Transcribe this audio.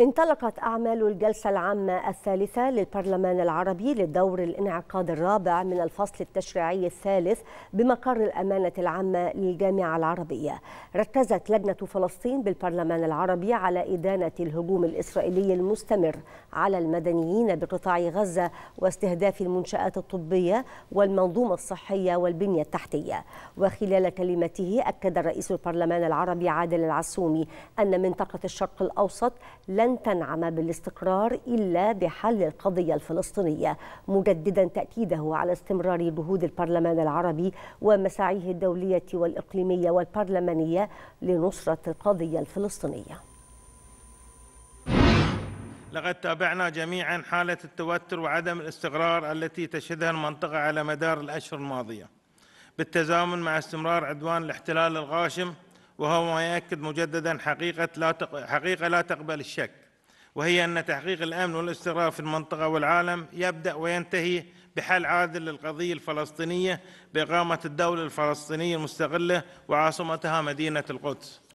انطلقت أعمال الجلسة العامة الثالثة للبرلمان العربي للدور الانعقاد الرابع من الفصل التشريعي الثالث بمقر الأمانة العامة للجامعة العربية ركزت لجنة فلسطين بالبرلمان العربي على إدانة الهجوم الإسرائيلي المستمر على المدنيين بقطاع غزة واستهداف المنشآت الطبية والمنظومة الصحية والبنية التحتية وخلال كلمته أكد رئيس البرلمان العربي عادل العسومي أن منطقة الشرق الأوسط لن لن تنعم بالاستقرار إلا بحل القضية الفلسطينية مجددا تأكيده على استمرار جهود البرلمان العربي ومساعيه الدولية والإقليمية والبرلمانية لنصرة القضية الفلسطينية لقد تابعنا جميعا حالة التوتر وعدم الاستقرار التي تشهدها المنطقة على مدار الأشهر الماضية بالتزامن مع استمرار عدوان الاحتلال الغاشم وهو ما يؤكد مجددا حقيقة لا حقيقة لا تقبل الشك وهي أن تحقيق الأمن والاستقرار في المنطقة والعالم يبدأ وينتهي بحل عادل للقضية الفلسطينية بإقامة الدولة الفلسطينية المستقلة وعاصمتها مدينة القدس